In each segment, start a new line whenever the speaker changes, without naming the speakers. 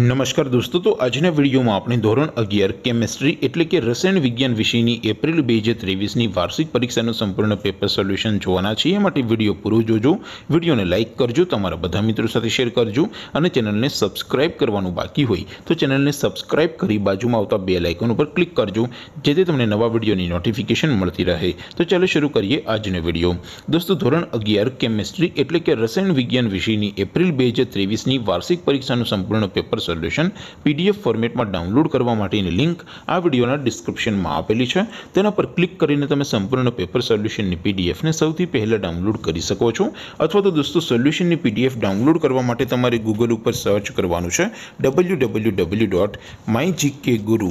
નમસ્કાર દોસ્તો તો આજ ને વિડિયો માં આપની ધોરણ 11 કેમિસ્ટ્રી એટલે કે રસાયણ વિજ્ઞાન વિષય ની એપ્રિલ 2023 ની વાર્ષિક પરીક્ષા નું સંપૂર્ણ પેપર સોલ્યુશન જોવાના છીએ માટે વિડિયો પૂરું જોજો વિડિયોને લાઈક કરજો તમારા બધા મિત્રો સાથે શેર કરજો અને ચેનલ ને સબસ્ક્રાઇબ કરવાનું બાકી હોય તો ચેનલ ને સબસ્ક્રાઇબ કરી બાજુમાં આવતો બેલ આઇકન ઉપર ક્લિક કરજો જેથી તમને નવા વિડિયો ની નોટિફિકેશન મળતી રહે તો ચાલો શરૂ કરીએ આજ ને વિડિયો દોસ્તો ધોરણ 11 કેમિસ્ટ્રી એટલે કે રસાયણ વિજ્ઞાન વિષય ની એપ્રિલ 2023 ની વાર્ષિક પરીક્ષા નું સંપૂર્ણ પેપર સોલ્યુશન પીડીએફ ફોર્મેટમાં ડાઉનલોડ કરવા માટેની લિંક આ વિડિયોના ડિસ્ક્રિપ્શનમાં આપેલી છે તેના પર ક્લિક કરીને તમે સંપૂર્ણ પેપર સોલ્યુશનની પીડીએફ ને સૌથી પહેલા ડાઉનલોડ કરી શકો છો અથવા તો દોસ્તો સોલ્યુશનની પીડીએફ ડાઉનલોડ કરવા માટે તમારે Google ઉપર સર્ચ કરવાનું છે www.mygkguru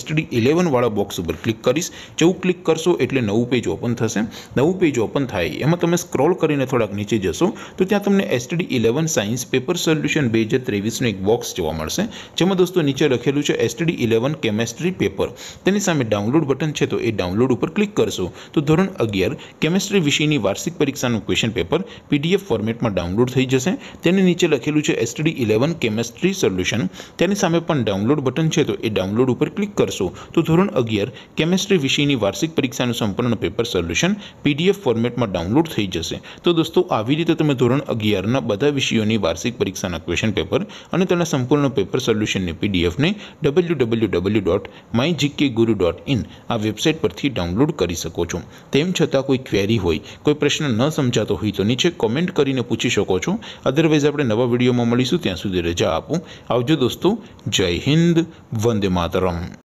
STD 11 વાળો બોક્સ ઉપર ક્લિક કરશો જેવ ક્લિક કરશો એટલે નવું પેજ ઓપન થશે નવું પેજ ઓપન થાય એમાં તમે સ્ક્રોલ કરીને થોડક નીચે જશો તો ત્યાં તમને STD 11 સાયન્સ પેપર સોલ્યુશન 2023 નો એક બોક્સ જોવા મળશે જેમાં દોસ્તો નીચે લખેલું છે STD 11 કેમેસ્ટ્રી પેપર તેની સામે ડાઉનલોડ બટન છે તો એ ડાઉનલોડ ઉપર ક્લિક કરશો તો ધોરણ 11 કેમેસ્ટ્રી વિષયની વાર્ષિક પરીક્ષાનું ક્વેશ્ચન પેપર PDF ફોર્મેટમાં ડાઉનલોડ થઈ જશે તેની નીચે લખેલું છે STD 11 કેમેસ્ટ્રી સોલ્યુશન તેની સામે પણ ડાઉનલોડ બટન છે તો એ ડાઉનલોડ ઉપર કરશું તો ધોરણ 11 કેમેસ્ટ્રી વિષયની વાર્ષિક પરીક્ષાનું સંપૂર્ણ પેપર સોલ્યુશન પીડીએફ ફોર્મેટમાં ડાઉનલોડ થઈ જશે તો દોસ્તો આવી રીતે તમે ધોરણ 11 ના બધા વિષયોની વાર્ષિક પરીક્ષાના ક્વેશ્ચન પેપર અને તેના સંપૂર્ણ પેપર સોલ્યુશનને પીડીએફ ને www.mygkguru.in આ વેબસાઈટ પરથી ડાઉનલોડ કરી શકો છો તેમ છતાં કોઈ ક્વેરી હોય કોઈ પ્રશ્ન ન સમજાતો હોય તો નીચે કમેન્ટ કરીને પૂછી શકો છો અધરવાઇઝ આપણે નવા વિડિયોમાં મળીશું ત્યાં સુધી રજા આપું આવજો દોસ્તો જય હિન્દ વંદે માતરમ